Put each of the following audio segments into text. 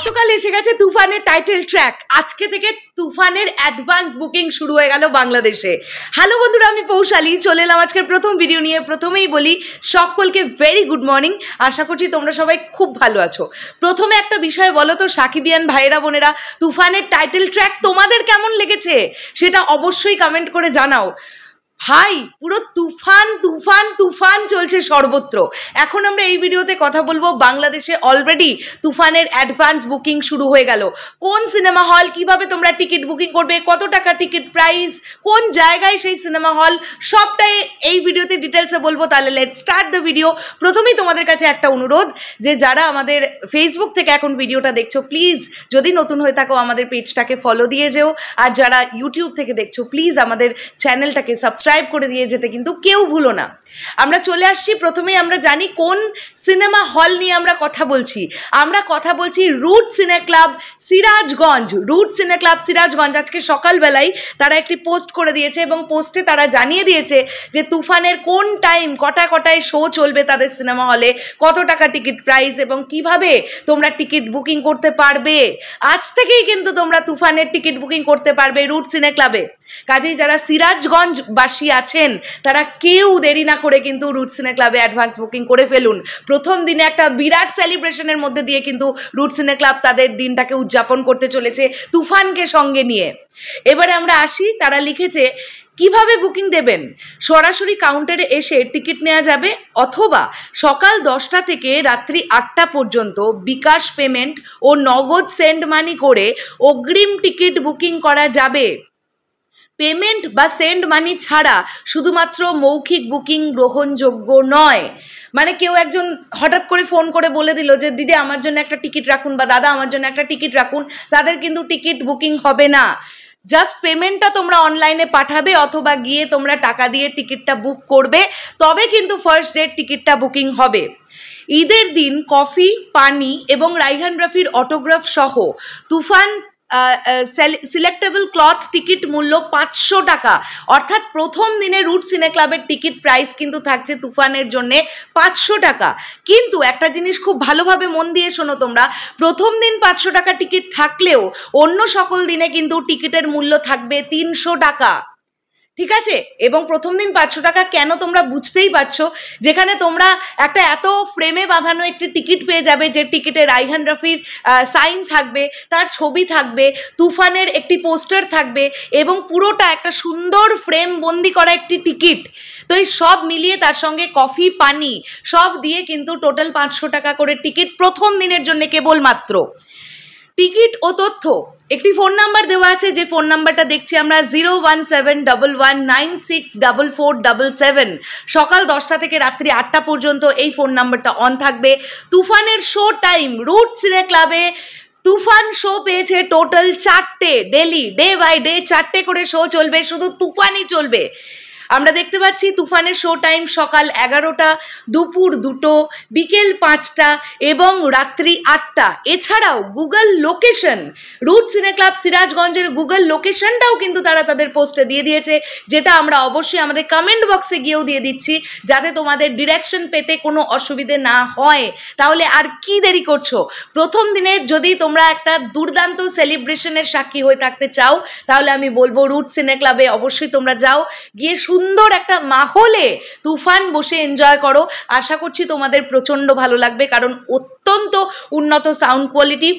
গতকাল এসে গেছে তুফানের টাইটেল ট্র্যাক আজকে থেকে তুফানের অ্যাডভান্স বুকিং শুরু হয়ে গেল বাংলাদেশে হ্যালো বন্ধুরা আমি পৌশালী চলে এলাম আজকের প্রথম ভিডিও নিয়ে প্রথমেই বলি সকলকে ভেরি গুড মর্নিং আশা করছি তোমরা সবাই খুব ভালো আছো প্রথমে একটা বিষয় বলো তো সাকিবিয়ান ভাইয়েরা বোনেরা তুফানের টাইটেল ট্র্যাক তোমাদের কেমন লেগেছে সেটা অবশ্যই কমেন্ট করে জানাও ভাই পুরো তুফ চলছে সর্বত্র এখন আমরা এই ভিডিওতে কথা বলবো বাংলাদেশে অলরেডি তুফানের অ্যাডভান্স বুকিং শুরু হয়ে গেল কোন সিনেমা হল কিভাবে তোমরা টিকিট বুকিং করবে কত টাকা টিকিট প্রাইস কোন জায়গায় সেই সিনেমা হল সবটাই এই ভিডিওতে ডিটেলসে বলবো তাহলে লেট স্টার্ট দ্য ভিডিও প্রথমেই তোমাদের কাছে একটা অনুরোধ যে যারা আমাদের ফেসবুক থেকে এখন ভিডিওটা দেখছো প্লিজ যদি নতুন হয়ে থাকো আমাদের পেজটাকে ফলো দিয়ে যেও আর যারা ইউটিউব থেকে দেখছো প্লিজ আমাদের চ্যানেলটাকে সাবস্ক্রাইব করে দিয়ে যেতে কিন্তু কেউ ভুলো না আমরা চলে চলে আসছি প্রথমেই আমরা জানি কোন সিনেমা হল নিয়ে আমরা কথা বলছি আমরা কথা বলছি root cine club Sirajganj root cine club Sirajganj আজকে সকালবেলায় তারা একটি পোস্ট করে দিয়েছে এবং পোস্টে তারা জানিয়ে দিয়েছে যে তুফানের কোন টাইম কটা কটায় শো চলবে তাদের সিনেমা হলে কত টাকা টিকিট প্রাইস এবং কিভাবে তোমরা টিকিট বুকিং করতে পারবে আজ থেকেই কিন্তু তোমরা তুফানের টিকিট বুকিং করতে পারবে রুট সিনে ক্লাবে কাজেই যারা সিরাজগঞ্জবাসী আছেন তারা কেউ দেরি না করে কিন্তু রুটস সিনে ক্লাবে অ্যাডভান্স বুকিং করে ফেলুন প্রথম দিনে একটা বিরাট সেলিব্রেশনের মধ্যে দিয়ে কিন্তু রুটস সিনে ক্লাব তাদের দিনটাকে উদযাপন করতে চলেছে তুফানকে সঙ্গে নিয়ে এবারে আমরা আসি তারা লিখেছে কিভাবে বুকিং দেবেন সরাসরি কাউন্টারে এসে টিকিট নেওয়া যাবে অথবা সকাল দশটা থেকে রাত্রি আটটা পর্যন্ত বিকাশ পেমেন্ট ও নগদ সেন্ড মানি করে অগ্রিম টিকিট বুকিং করা যাবে পেমেন্ট বা সেন্ড মানি ছাড়া শুধুমাত্র মৌখিক বুকিং গ্রহণযোগ্য নয় মানে কেউ একজন হঠাৎ করে ফোন করে বলে দিল যে দিদি আমার জন্য একটা টিকিট রাখুন বা দাদা আমার জন্য একটা টিকিট রাখুন তাদের কিন্তু টিকিট বুকিং হবে না জাস্ট পেমেন্টটা তোমরা অনলাইনে পাঠাবে অথবা গিয়ে তোমরা টাকা দিয়ে টিকিটটা বুক করবে তবে কিন্তু ফার্স্ট ডেট টিকিটটা বুকিং হবে ঈদের দিন কফি পানি এবং রাইহান রাফির অটোগ্রাফ সহ তুফান সিলেক্টেবল ক্লথ টিকিট মূল্য পাঁচশো টাকা অর্থাৎ প্রথম দিনে রুট সিনে ক্লাবের টিকিট প্রাইস কিন্তু থাকছে তুফানের জন্যে পাঁচশো টাকা কিন্তু একটা জিনিস খুব ভালোভাবে মন দিয়ে শোনো তোমরা প্রথম দিন পাঁচশো টাকা টিকিট থাকলেও অন্য সকল দিনে কিন্তু টিকিটের মূল্য থাকবে তিনশো টাকা ঠিক আছে এবং প্রথম দিন পাঁচশো টাকা কেন তোমরা বুঝতেই পারছো যেখানে তোমরা একটা এত ফ্রেমে বাঁধানো একটি টিকিট পেয়ে যাবে যে টিকিটে রাইহান রফির সাইন থাকবে তার ছবি থাকবে তুফানের একটি পোস্টার থাকবে এবং পুরোটা একটা সুন্দর ফ্রেম বন্দি করা একটি টিকিট তো এই সব মিলিয়ে তার সঙ্গে কফি পানি সব দিয়ে কিন্তু টোটাল পাঁচশো টাকা করে টিকিট প্রথম দিনের জন্য কেবলমাত্র টিকিট ও তথ্য একটি ফোন নাম্বার দেওয়া আছে যে ফোন নাম্বারটা দেখছি আমরা zero one seven double one nine six double four double seven সকাল দশটা থেকে রাত্রি আটটা পর্যন্ত এই ফোন নাম্বারটা অন থাকবে তুফানের শো টাইম রুট সিনে ক্লাবে তুফান শো পেয়েছে টোটাল চারটে ডেলি ডে বাই ডে চারটে করে শো চলবে শুধু তুফানই চলবে আমরা দেখতে পাচ্ছি তুফানের শো টাইম সকাল এগারোটা দুপুর দুটো বিকেল পাঁচটা এবং রাত্রি আটটা এছাড়াও Google location route cine club সিরাজগঞ্জের গুগল লোকেশনটাও কিন্তু তারা তাদের পোস্টে দিয়ে দিয়েছে যেটা আমরা অবশ্যই আমাদের কমেন্ট বক্সে গিয়েও দিয়ে দিচ্ছি যাতে তোমাদের ডিরেকশন পেতে কোনো অসুবিধে না হয় তাহলে আর কি দেরি করছো প্রথম দিনের যদি তোমরা একটা দুর্দান্ত সেলিব্রেশনের সাক্ষী হয়ে থাকতে চাও তাহলে আমি বলবো রুট সিনে ক্লাবে অবশ্যই তোমরা যাও গিয়ে শুধু সুন্দর একটা মাহলে তুফান বসে এনজয় করো আশা করছি তোমাদের প্রচণ্ড ভালো লাগবে কারণ অত্যন্ত উন্নত সাউন্ড কোয়ালিটি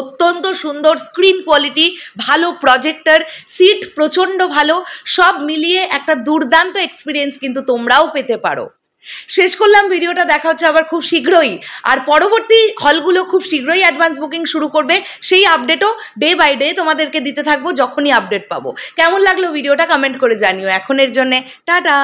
অত্যন্ত সুন্দর স্ক্রিন কোয়ালিটি ভালো প্রজেক্টার সিট প্রচণ্ড ভালো সব মিলিয়ে একটা দুর্দান্ত এক্সপিরিয়েন্স কিন্তু তোমরাও পেতে পারো শেষ করলাম ভিডিওটা দেখা হচ্ছে আবার খুব শীঘ্রই আর পরবর্তী হলগুলো খুব শীঘ্রই অ্যাডভান্স বুকিং শুরু করবে সেই আপডেটও ডে বাই ডে তোমাদেরকে দিতে থাকবো যখনই আপডেট পাবো কেমন লাগলো ভিডিওটা কমেন্ট করে জানিও এখনের জন্যে টাটা